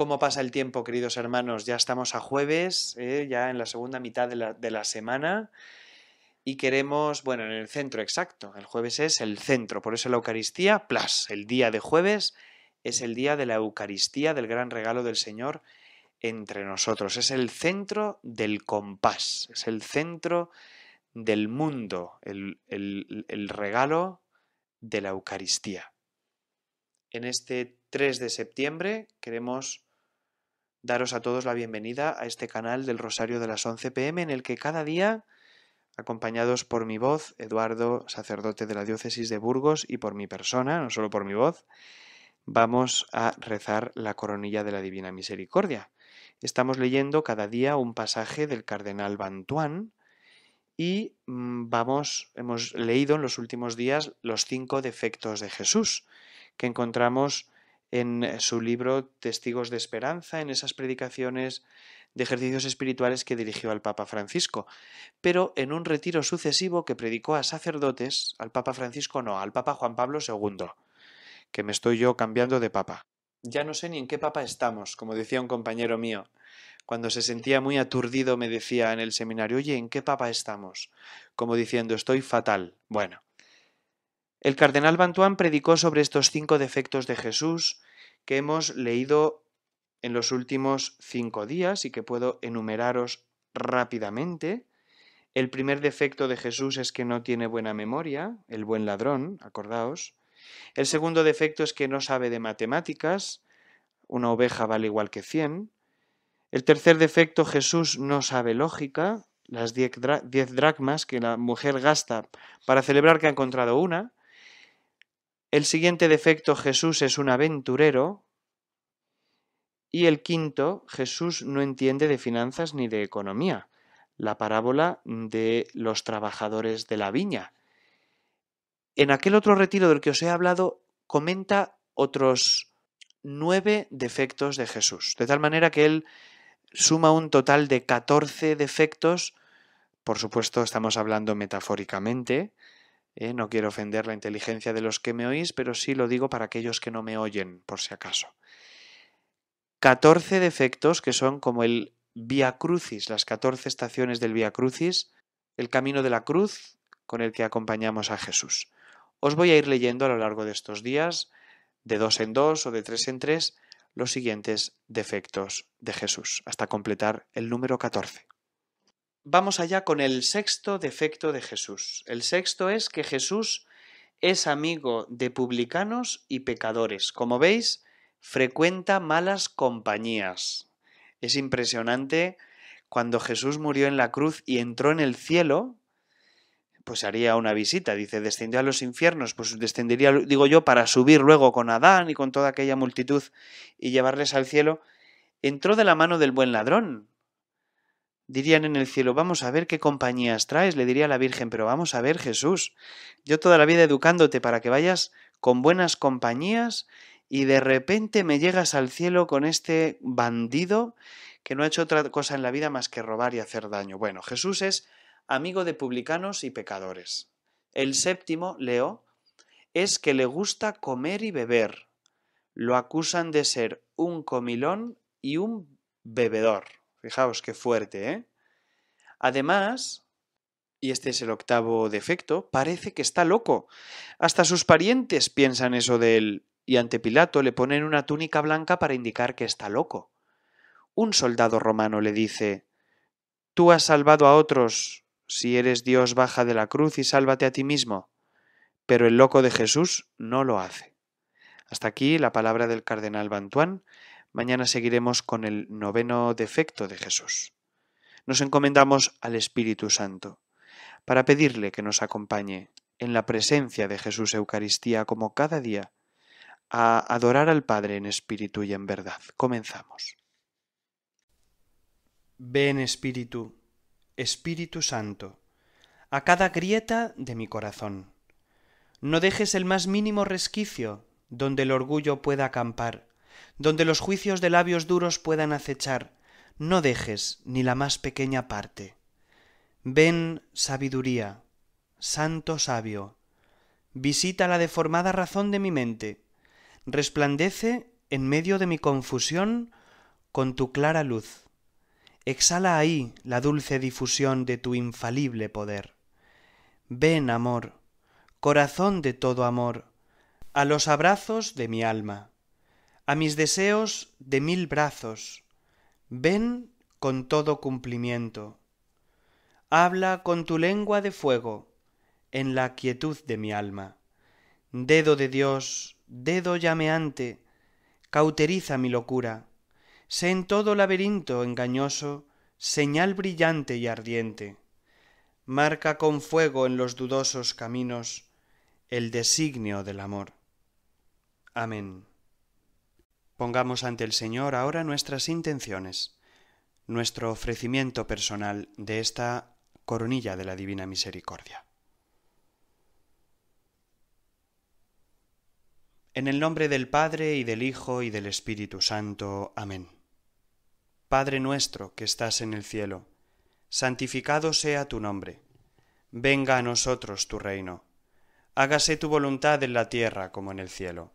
¿Cómo pasa el tiempo, queridos hermanos? Ya estamos a jueves, eh, ya en la segunda mitad de la, semana y queremos, bueno, en el centro exacto, el jueves es el centro, por eso la Eucaristía, plus, el día de jueves es el día de la Eucaristía, del gran regalo del Señor entre nosotros, es el centro del compás, es el centro del mundo, el, el regalo de la Eucaristía. En este 3 de septiembre queremos daros a todos la bienvenida a este canal del Rosario de las 11 pm en el que cada día, acompañados por mi voz, Eduardo, sacerdote de la diócesis de Burgos, y por mi persona, no solo por mi voz, vamos a rezar la coronilla de la Divina Misericordia. Estamos leyendo cada día un pasaje del cardenal Bantuán y mm, vamos, hemos leído en los últimos días los cinco defectos de Jesús que encontramos en eh, su libro Testigos de Esperanza, en esas predicaciones de ejercicios espirituales que dirigió al Papa Francisco. Pero en un retiro sucesivo que predicó a sacerdotes, al Papa Francisco no, al Papa Juan Pablo II, que me estoy yo cambiando de Papa. Ya no sé ni en qué Papa estamos, como decía un compañero mío. Cuando se sentía muy aturdido me decía en el seminario, oye, ¿en qué Papa estamos? Como diciendo, estoy fatal. Bueno, el cardenal Bantuán predicó sobre estos cinco defectos de Jesús que hemos leído en los últimos cinco días y que puedo enumeraros rápidamente. El primer defecto de Jesús es que no tiene buena memoria, el buen ladrón, acordaos. El segundo defecto es que no sabe de matemáticas, una oveja vale igual que cien. El tercer defecto, Jesús no sabe lógica, las diez, dracmas que la mujer gasta para celebrar que ha encontrado una. El siguiente defecto, Jesús es un aventurero. Y el quinto, Jesús no entiende de finanzas ni de economía. La parábola de los trabajadores de la viña. En aquel otro retiro del que os he hablado, comenta otros nueve defectos de Jesús, de tal manera que él suma un total de 14 defectos, por supuesto estamos hablando metafóricamente, ¿eh? no quiero ofender la inteligencia de los que me oís, pero sí lo digo para aquellos que no me oyen, por si acaso. 14 defectos que son como el Via Crucis, las 14 estaciones del Via Crucis, el camino de la cruz con el que acompañamos a Jesús. Os voy a ir leyendo a lo largo de estos días, de dos en dos o de tres en tres, los siguientes defectos de Jesús, hasta completar el número 14 vamos allá con el sexto defecto de Jesús. El sexto es que Jesús es amigo de publicanos y pecadores. Como veis, frecuenta malas compañías. Es impresionante cuando Jesús murió en la cruz y entró en el cielo, pues haría una visita, dice, descendió a los infiernos, pues descendería, digo yo, para subir luego con Adán y con toda aquella multitud y llevarles al cielo. Entró de la mano del buen ladrón, Dirían en el cielo, vamos a ver qué compañías traes, le diría la Virgen, pero vamos a ver Jesús, yo toda la vida educándote para que vayas con buenas compañías y de repente me llegas al cielo con este bandido que no ha hecho otra cosa en la vida más que robar y hacer daño. Bueno, Jesús es amigo de publicanos y pecadores. El séptimo, Leo, es que le gusta comer y beber. Lo acusan de ser un comilón y un bebedor. Fijaos qué fuerte, ¿eh? Además, y este es el octavo defecto, parece que está loco. Hasta sus parientes piensan eso de él, y ante Pilato le ponen una túnica blanca para indicar que está loco. Un soldado romano le dice, Tú has salvado a otros, si eres Dios baja de la cruz y sálvate a ti mismo. Pero el loco de Jesús no lo hace. Hasta aquí la palabra del cardenal Bantuán Mañana seguiremos con el noveno defecto de Jesús. Nos encomendamos al Espíritu Santo para pedirle que nos acompañe en la presencia de Jesús Eucaristía como cada día a adorar al Padre en espíritu y en verdad. Comenzamos. Ven Espíritu, Espíritu Santo, a cada grieta de mi corazón. No dejes el más mínimo resquicio donde el orgullo pueda acampar donde los juicios de labios duros puedan acechar, no dejes ni la más pequeña parte. Ven, sabiduría, santo sabio, visita la deformada razón de mi mente, resplandece en medio de mi confusión con tu clara luz. Exhala ahí la dulce difusión de tu infalible poder. Ven, amor, corazón de todo amor, a los abrazos de mi alma a mis deseos de mil brazos, ven con todo cumplimiento. Habla con tu lengua de fuego, en la quietud de mi alma. Dedo de Dios, dedo llameante, cauteriza mi locura. Sé en todo laberinto engañoso, señal brillante y ardiente. Marca con fuego en los dudosos caminos el designio del amor. Amén. Pongamos ante el Señor ahora nuestras intenciones, nuestro ofrecimiento personal de esta coronilla de la Divina Misericordia. En el nombre del Padre y del Hijo y del Espíritu Santo. Amén. Padre nuestro que estás en el cielo, santificado sea tu nombre. Venga a nosotros tu reino. Hágase tu voluntad en la tierra como en el cielo.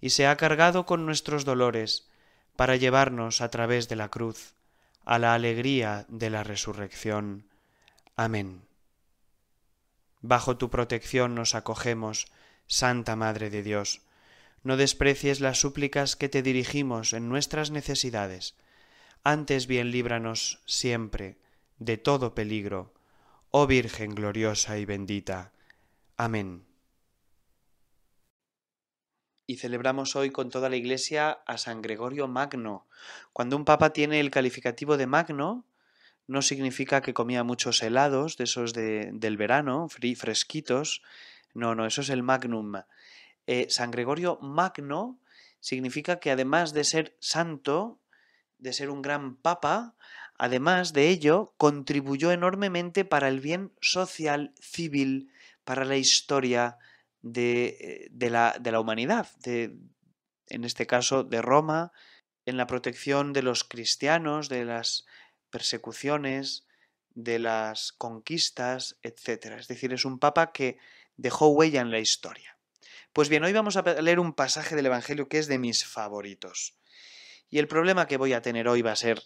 y se ha cargado con nuestros dolores para llevarnos a través de la cruz a la alegría de la resurrección. Amén. Bajo tu protección nos acogemos, Santa Madre de Dios. No desprecies las súplicas que te dirigimos en nuestras necesidades. Antes bien líbranos siempre de todo peligro, oh Virgen gloriosa y bendita. Amén y celebramos hoy con toda la Iglesia a San Gregorio Magno. Cuando un papa tiene el calificativo de Magno, no significa que comía muchos helados, de esos del verano, fresquitos. No, no, eso es el Magnum. Eh, San Gregorio Magno significa que además de ser santo, de ser un gran papa, además de ello, contribuyó enormemente para el bien social, civil, para la historia, eh, de, la, humanidad, de, en este caso de Roma, en la protección de los cristianos, de las persecuciones, de las conquistas, etc. Es decir, es un papa que dejó huella en la historia. Pues bien, hoy vamos a leer un pasaje del Evangelio que es de mis favoritos. Y el problema que voy a tener hoy va a ser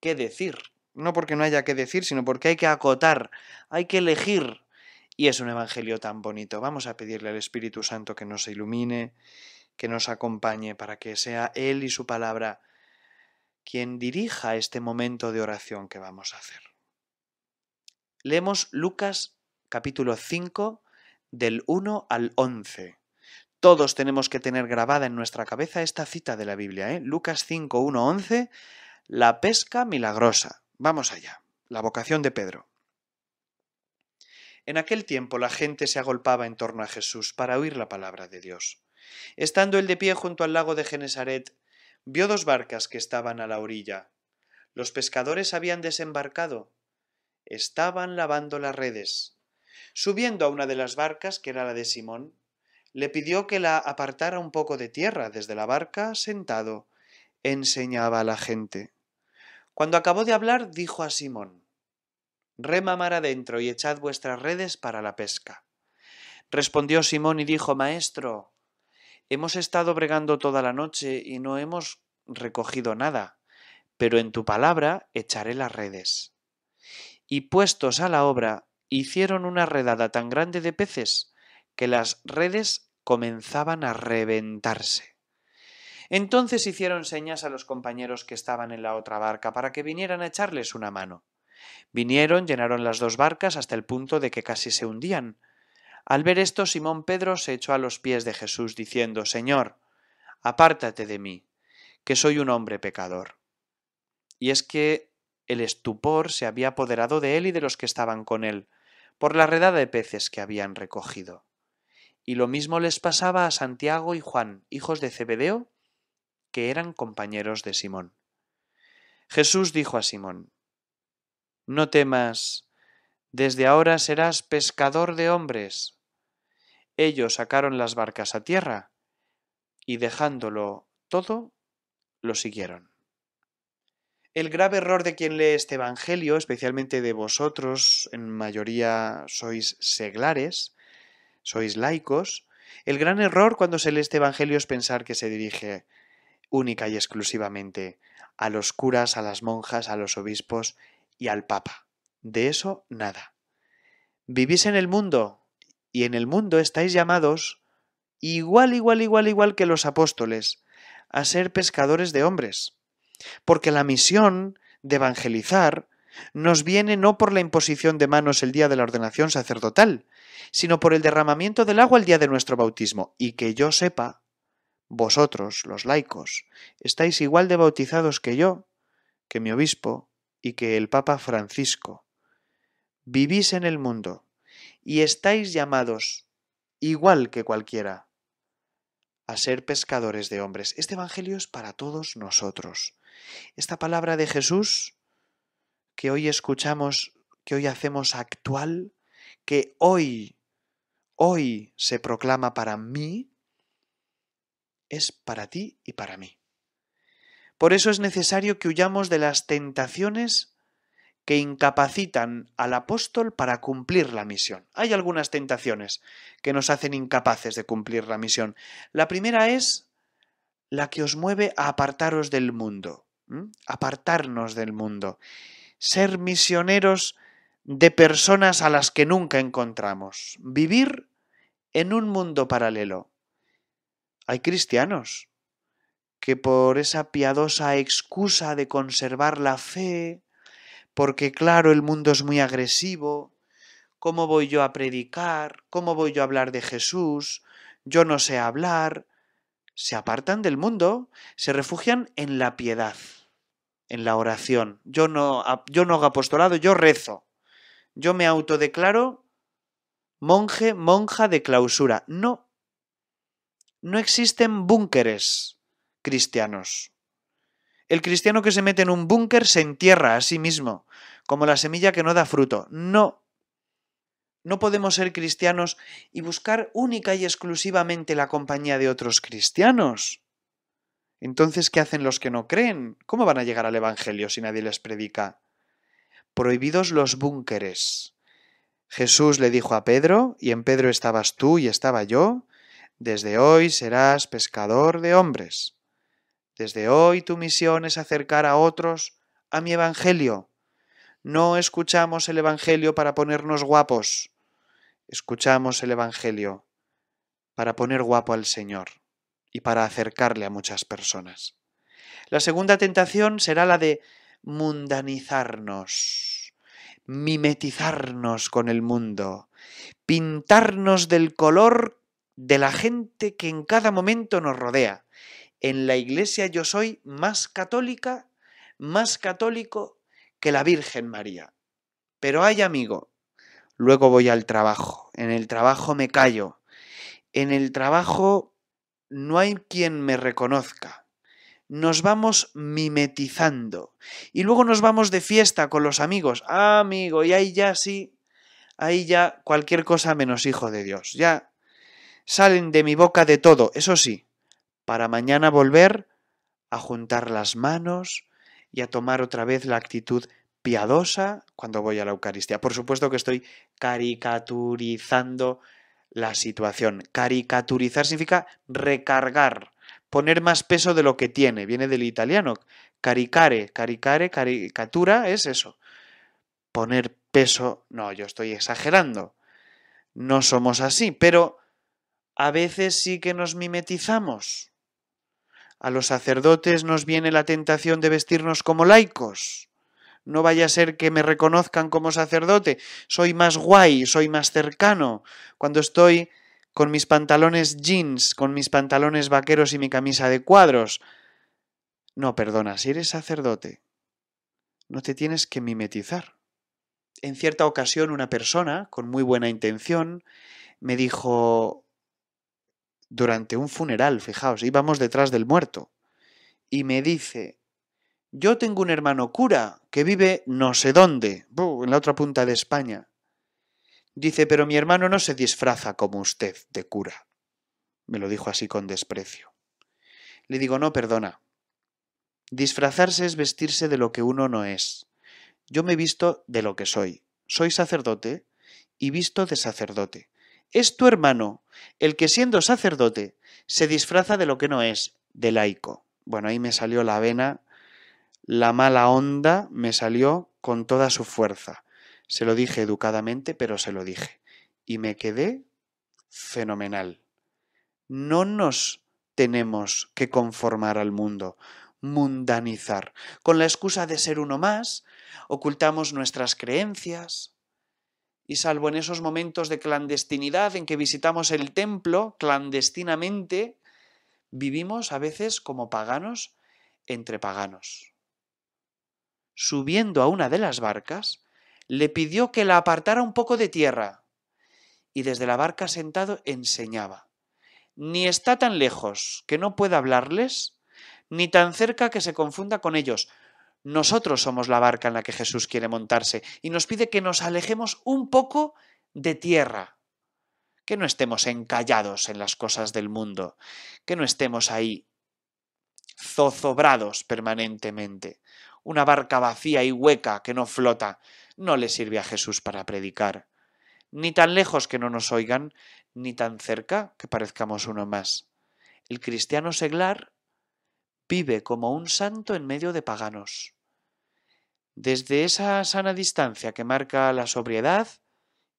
qué decir. No porque no haya qué decir, sino porque hay que acotar, hay que elegir y es un Evangelio tan bonito. Vamos a pedirle al Espíritu Santo que nos ilumine, que nos acompañe, para que sea Él y su palabra quien dirija este momento de oración que vamos a hacer. Leemos Lucas capítulo 5 del 1 al 11. Todos tenemos que tener grabada en nuestra cabeza esta cita de la Biblia, ¿eh? Lucas 5, 1, 11, la pesca milagrosa. Vamos allá, la vocación de Pedro. En aquel tiempo la gente se agolpaba en torno a Jesús para oír la palabra de Dios. Estando él de pie junto al lago de Genesaret, vio dos barcas que estaban a la orilla. Los pescadores habían desembarcado. Estaban lavando las redes. Subiendo a una de las barcas, que era la de Simón, le pidió que la apartara un poco de tierra. Desde la barca, sentado, enseñaba a la gente. Cuando acabó de hablar, dijo a Simón, remamar adentro y echad vuestras redes para la pesca. Respondió Simón y dijo, Maestro, hemos estado bregando toda la noche y no hemos recogido nada, pero en tu palabra echaré las redes. Y puestos a la obra, hicieron una redada tan grande de peces que las redes comenzaban a reventarse. Entonces hicieron señas a los compañeros que estaban en la otra barca para que vinieran a echarles una mano. Vinieron, llenaron las dos barcas hasta el punto de que casi se hundían. Al ver esto, Simón Pedro se echó a los pies de Jesús, diciendo, Señor, apártate de mí, que soy un hombre pecador. Y es que el estupor se había apoderado de él y de los que estaban con él, por la redada de peces que habían recogido. Y lo mismo les pasaba a Santiago y Juan, hijos de Zebedeo, que eran compañeros de Simón. Jesús dijo a Simón, no temas, desde ahora serás pescador de hombres. Ellos sacaron las barcas a tierra y dejándolo todo, lo siguieron. El grave error de quien lee este Evangelio, especialmente de vosotros, en mayoría sois seglares, sois laicos, el gran error cuando se lee este Evangelio es pensar que se dirige única y exclusivamente a los curas, a las monjas, a los obispos y al Papa. De eso nada. Vivís en el mundo y en el mundo estáis llamados igual, igual, igual, igual que los apóstoles, a ser pescadores de hombres. Porque la misión de evangelizar nos viene no por la imposición de manos el día de la ordenación sacerdotal, sino por el derramamiento del agua el día de nuestro bautismo. Y que yo sepa, vosotros, los laicos, estáis igual de bautizados que yo, que mi obispo, y que el Papa Francisco, vivís en el mundo y estáis llamados, igual que cualquiera, a ser pescadores de hombres. Este Evangelio es para todos nosotros. Esta palabra de Jesús que hoy escuchamos, que hoy hacemos actual, que hoy, hoy se proclama para mí, es para ti y para mí. Por eso es necesario que huyamos de las tentaciones que incapacitan al apóstol para cumplir la misión. Hay algunas tentaciones que nos hacen incapaces de cumplir la misión. La primera es la que os mueve a apartaros del mundo, apartarnos del mundo, ser misioneros de personas a las que nunca encontramos, vivir en un mundo paralelo. Hay cristianos que por esa piadosa excusa de conservar la fe, porque claro, el mundo es muy agresivo, ¿cómo voy yo a predicar? ¿Cómo voy yo a hablar de Jesús? Yo no sé hablar. Se apartan del mundo, se refugian en la piedad, en la oración. Yo no, yo no hago apostolado, yo rezo. Yo me autodeclaro monje, monja de clausura. No. No existen búnkeres cristianos. El cristiano que se mete en un búnker se entierra a sí mismo, como la semilla que no da fruto. No. No podemos ser cristianos y buscar única y exclusivamente la compañía de otros cristianos. Entonces, ¿qué hacen los que no creen? ¿Cómo van a llegar al Evangelio si nadie les predica? Prohibidos los búnkeres. Jesús le dijo a Pedro, y en Pedro estabas tú y estaba yo, desde hoy serás pescador de hombres. Desde hoy tu misión es acercar a otros a mi Evangelio. No escuchamos el Evangelio para ponernos guapos. Escuchamos el Evangelio para poner guapo al Señor y para acercarle a muchas personas. La segunda tentación será la de mundanizarnos, mimetizarnos con el mundo, pintarnos del color de la gente que en cada momento nos rodea en la iglesia yo soy más católica, más católico que la Virgen María. Pero hay amigo, luego voy al trabajo, en el trabajo me callo, en el trabajo no hay quien me reconozca. Nos vamos mimetizando y luego nos vamos de fiesta con los amigos. Ah, amigo, y ahí ya sí, ahí ya cualquier cosa menos hijo de Dios. Ya salen de mi boca de todo, eso sí, para mañana volver a juntar las manos y a tomar otra vez la actitud piadosa cuando voy a la Eucaristía. Por supuesto que estoy caricaturizando la situación. Caricaturizar significa recargar, poner más peso de lo que tiene. Viene del italiano. Caricare, caricare, caricatura es eso. Poner peso. No, yo estoy exagerando. No somos así, pero a veces sí que nos mimetizamos. A los sacerdotes nos viene la tentación de vestirnos como laicos. No vaya a ser que me reconozcan como sacerdote. Soy más guay, soy más cercano. Cuando estoy con mis pantalones jeans, con mis pantalones vaqueros y mi camisa de cuadros. No, perdona, si eres sacerdote, no te tienes que mimetizar. En cierta ocasión una persona, con muy buena intención, me dijo, durante un funeral, fijaos, íbamos detrás del muerto, y me dice, yo tengo un hermano cura que vive no sé dónde, en la otra punta de España. Dice, pero mi hermano no se disfraza como usted de cura. Me lo dijo así con desprecio. Le digo, no, perdona. Disfrazarse es vestirse de lo que uno no es. Yo me he visto de lo que soy. Soy sacerdote y visto de sacerdote es tu hermano, el que siendo sacerdote se disfraza de lo que no es, de laico. Bueno, ahí me salió la avena, la mala onda me salió con toda su fuerza. Se lo dije educadamente, pero se lo dije. Y me quedé fenomenal. No nos tenemos que conformar al mundo, mundanizar. Con la excusa de ser uno más, ocultamos nuestras creencias, y salvo en esos momentos de clandestinidad en que visitamos el templo clandestinamente, vivimos a veces como paganos entre paganos. Subiendo a una de las barcas, le pidió que la apartara un poco de tierra, y desde la barca sentado enseñaba. Ni está tan lejos que no pueda hablarles, ni tan cerca que se confunda con ellos, nosotros somos la barca en la que Jesús quiere montarse y nos pide que nos alejemos un poco de tierra, que no estemos encallados en las cosas del mundo, que no estemos ahí zozobrados permanentemente. Una barca vacía y hueca que no flota no le sirve a Jesús para predicar. Ni tan lejos que no nos oigan, ni tan cerca que parezcamos uno más. El cristiano seglar vive como un santo en medio de paganos desde esa sana distancia que marca la sobriedad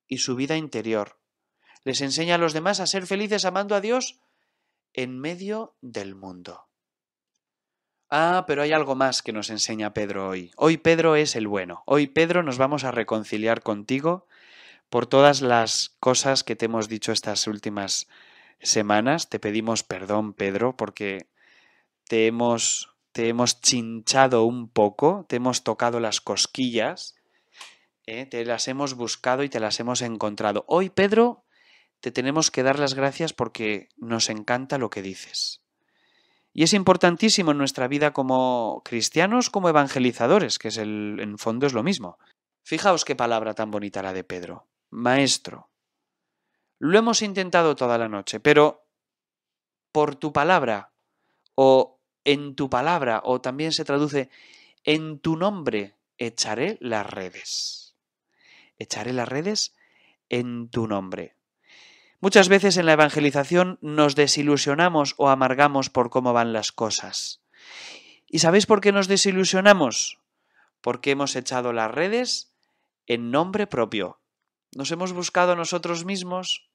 y su vida interior. Les enseña a los demás a ser felices amando a Dios en medio del mundo. Ah, pero hay algo más que nos enseña Pedro hoy. Hoy Pedro es el bueno. Hoy Pedro nos vamos a reconciliar contigo por todas las cosas que te hemos dicho estas últimas semanas. Te pedimos perdón, Pedro, porque te hemos te hemos chinchado un poco, te hemos tocado las cosquillas, ¿eh? te las hemos buscado y te las hemos encontrado. Hoy, Pedro, te tenemos que dar las gracias porque nos encanta lo que dices. Y es importantísimo en nuestra vida como cristianos, como evangelizadores, que es el, en fondo es lo mismo. Fijaos qué palabra tan bonita la de Pedro. Maestro. Lo hemos intentado toda la noche, pero por tu palabra o en tu palabra, o también se traduce, en tu nombre echaré las redes. Echaré las redes en tu nombre. Muchas veces en la evangelización nos desilusionamos o amargamos por cómo van las cosas. ¿Y sabéis por qué nos desilusionamos? Porque hemos echado las redes en nombre propio. Nos hemos buscado a nosotros mismos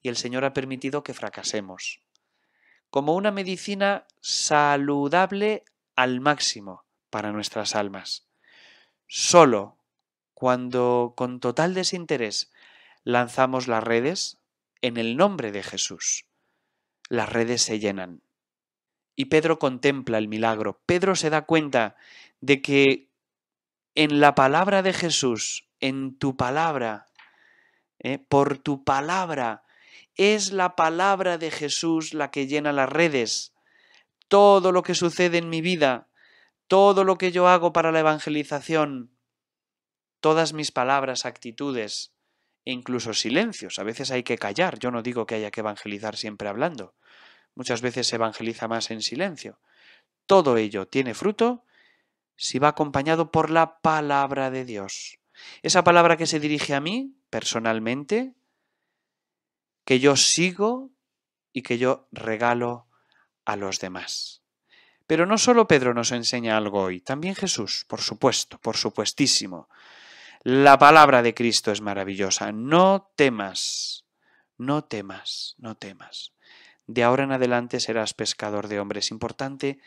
y el Señor ha permitido que fracasemos como una medicina saludable al máximo para nuestras almas. Solo cuando con total desinterés lanzamos las redes en el nombre de Jesús, las redes se llenan. Y Pedro contempla el milagro. Pedro se da cuenta de que en la palabra de Jesús, en tu palabra, eh, por tu palabra, es la palabra de Jesús la que llena las redes. Todo lo que sucede en mi vida, todo lo que yo hago para la evangelización, todas mis palabras, actitudes, e incluso silencios. A veces hay que callar. Yo no digo que haya que evangelizar siempre hablando. Muchas veces se evangeliza más en silencio. Todo ello tiene fruto si va acompañado por la palabra de Dios. Esa palabra que se dirige a mí, personalmente, que yo sigo y que yo regalo a los demás. Pero no solo Pedro nos enseña algo hoy, también Jesús, por supuesto, por supuestísimo. La palabra de Cristo es maravillosa. No temas, no temas, no temas. De ahora en adelante serás pescador de hombres. Importante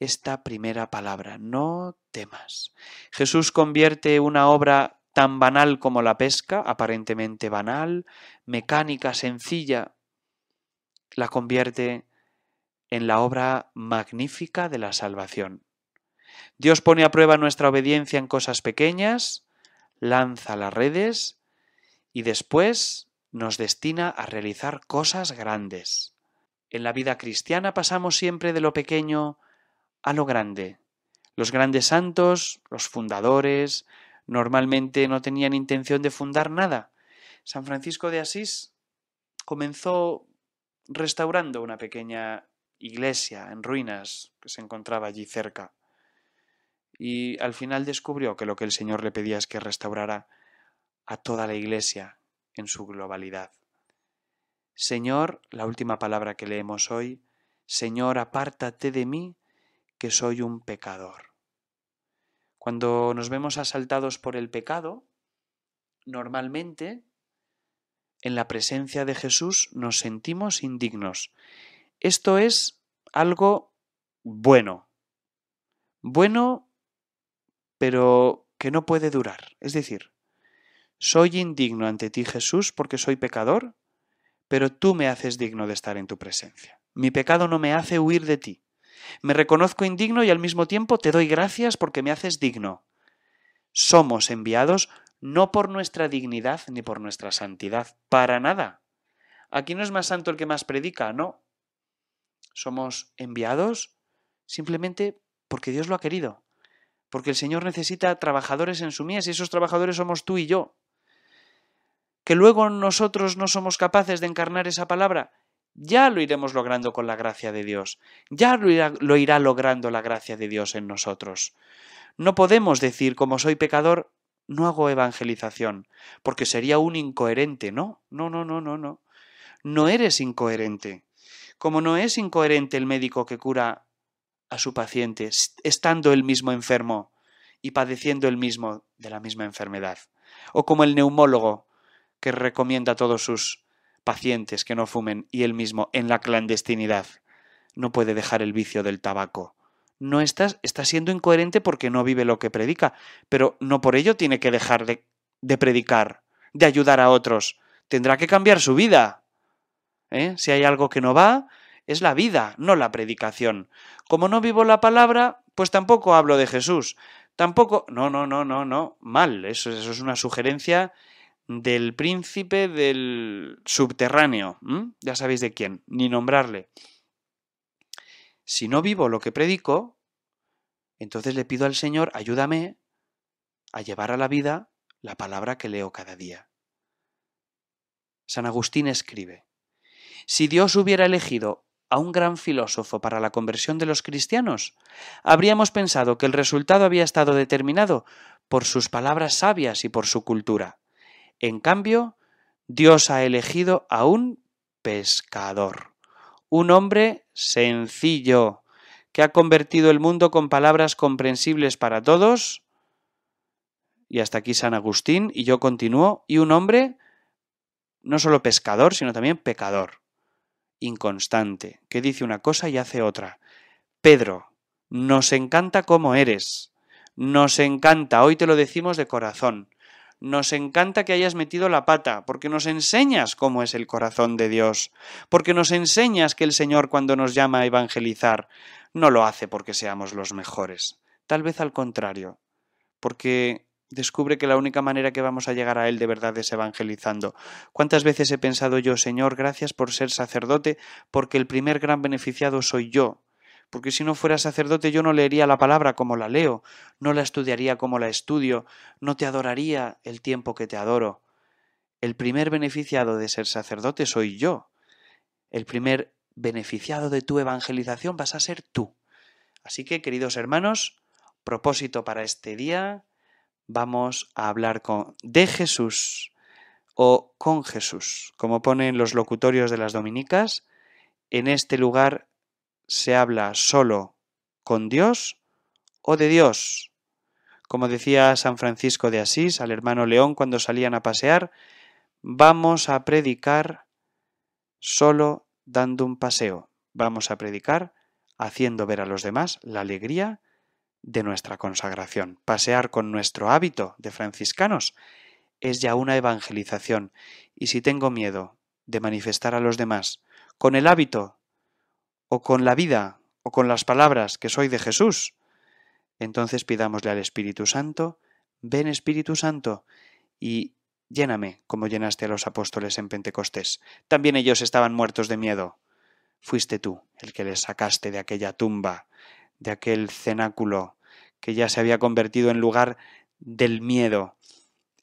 esta primera palabra, no temas. Jesús convierte una obra tan banal como la pesca, aparentemente banal, mecánica, sencilla, la convierte en la obra magnífica de la salvación. Dios pone a prueba nuestra obediencia en cosas pequeñas, lanza las redes y después nos destina a realizar cosas grandes. En la vida cristiana pasamos siempre de lo pequeño a lo grande. Los grandes santos, los fundadores, Normalmente no tenían intención de fundar nada. San Francisco de Asís comenzó restaurando una pequeña iglesia en ruinas que se encontraba allí cerca. Y al final descubrió que lo que el Señor le pedía es que restaurara a toda la iglesia en su globalidad. Señor, la última palabra que leemos hoy, Señor, apártate de mí, que soy un pecador. Cuando nos vemos asaltados por el pecado, normalmente en la presencia de Jesús nos sentimos indignos. Esto es algo bueno. Bueno, pero que no puede durar. Es decir, soy indigno ante ti Jesús porque soy pecador, pero tú me haces digno de estar en tu presencia. Mi pecado no me hace huir de ti. Me reconozco indigno y al mismo tiempo te doy gracias porque me haces digno. Somos enviados no por nuestra dignidad ni por nuestra santidad, para nada. Aquí no es más santo el que más predica, no. Somos enviados simplemente porque Dios lo ha querido, porque el Señor necesita trabajadores en su mies y esos trabajadores somos tú y yo. Que luego nosotros no somos capaces de encarnar esa palabra, ya lo iremos logrando con la gracia de Dios. Ya lo irá, logrando la gracia de Dios en nosotros. No podemos decir, como soy pecador, no hago evangelización, porque sería un incoherente. No, no, no, no, no, no. No eres incoherente. Como no es incoherente el médico que cura a su paciente, estando el mismo enfermo y padeciendo el mismo de la misma enfermedad. O como el neumólogo que recomienda a todos sus pacientes que no fumen y él mismo en la clandestinidad. No puede dejar el vicio del tabaco. No estás, está siendo incoherente porque no vive lo que predica, pero no por ello tiene que dejar de, predicar, de ayudar a otros. Tendrá que cambiar su vida. ¿eh? Si hay algo que no va, es la vida, no la predicación. Como no vivo la palabra, pues tampoco hablo de Jesús. Tampoco. No, no, no, no, no. Mal. Eso, eso es una sugerencia del príncipe del subterráneo. Ya sabéis de quién, ni nombrarle. Si no vivo lo que predico, entonces le pido al Señor, ayúdame a llevar a la vida la palabra que leo cada día. San Agustín escribe, Si Dios hubiera elegido a un gran filósofo para la conversión de los cristianos, habríamos pensado que el resultado había estado determinado por sus palabras sabias y por su cultura. En cambio, Dios ha elegido a un pescador, un hombre sencillo, que ha convertido el mundo con palabras comprensibles para todos. Y hasta aquí San Agustín, y yo continúo, y un hombre no solo pescador, sino también pecador, inconstante, que dice una cosa y hace otra. Pedro, nos encanta cómo eres, nos encanta, hoy te lo decimos de corazón, nos encanta que hayas metido la pata, porque nos enseñas cómo es el corazón de Dios, porque nos enseñas que el Señor cuando nos llama a evangelizar, no lo hace porque seamos los mejores. Tal vez al contrario, porque descubre que la única manera que vamos a llegar a Él de verdad es evangelizando. ¿Cuántas veces he pensado yo, Señor, gracias por ser sacerdote, porque el primer gran beneficiado soy yo? porque si no fuera sacerdote yo no leería la palabra como la leo, no la estudiaría como la estudio, no te adoraría el tiempo que te adoro. El primer beneficiado de ser sacerdote soy yo. El primer beneficiado de tu evangelización vas a ser tú. Así que, queridos hermanos, propósito para este día, vamos a hablar con, de Jesús o con Jesús, como ponen los locutorios de las dominicas, en este lugar se habla solo con Dios o de Dios. Como decía San Francisco de Asís al hermano León cuando salían a pasear, vamos a predicar solo dando un paseo, vamos a predicar haciendo ver a los demás la alegría de nuestra consagración. Pasear con nuestro hábito de franciscanos es ya una evangelización. Y si tengo miedo de manifestar a los demás con el hábito o con la vida o con las palabras que soy de Jesús. Entonces pidámosle al Espíritu Santo, ven Espíritu Santo y lléname como llenaste a los apóstoles en Pentecostés. También ellos estaban muertos de miedo. Fuiste tú el que les sacaste de aquella tumba, de aquel cenáculo que ya se había convertido en lugar del miedo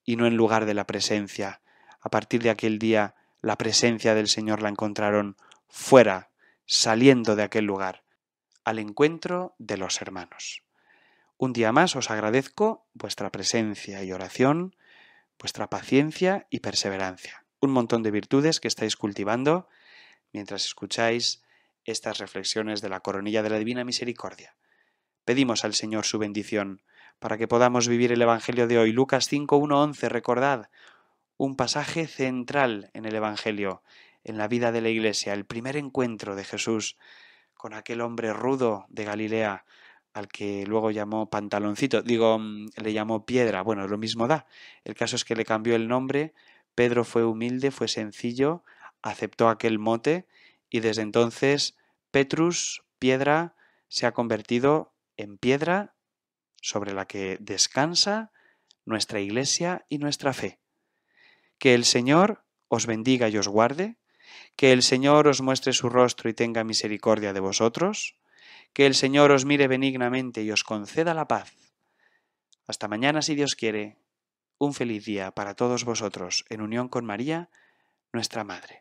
y no en lugar de la presencia. A partir de aquel día, la presencia del Señor la encontraron fuera saliendo de aquel lugar, al encuentro de los hermanos. Un día más os agradezco vuestra presencia y oración, vuestra paciencia y perseverancia. Un montón de virtudes que estáis cultivando mientras escucháis estas reflexiones de la coronilla de la Divina Misericordia. Pedimos al Señor su bendición para que podamos vivir el Evangelio de hoy. Lucas 5, recordad, un pasaje central en el Evangelio, en la vida de la Iglesia, el primer encuentro de Jesús con aquel hombre rudo de Galilea, al que luego llamó pantaloncito, digo, mm, le llamó piedra, bueno, lo mismo da. El caso es que le cambió el nombre, Pedro fue humilde, fue sencillo, aceptó aquel mote y desde entonces Petrus, piedra, se ha convertido en piedra sobre la que descansa nuestra iglesia y nuestra fe. Que el Señor os bendiga y os guarde, que el Señor os muestre su rostro y tenga misericordia de vosotros, que el Señor os mire benignamente y os conceda la paz. Hasta mañana, si Dios quiere, un feliz día para todos vosotros, en unión con María, nuestra Madre.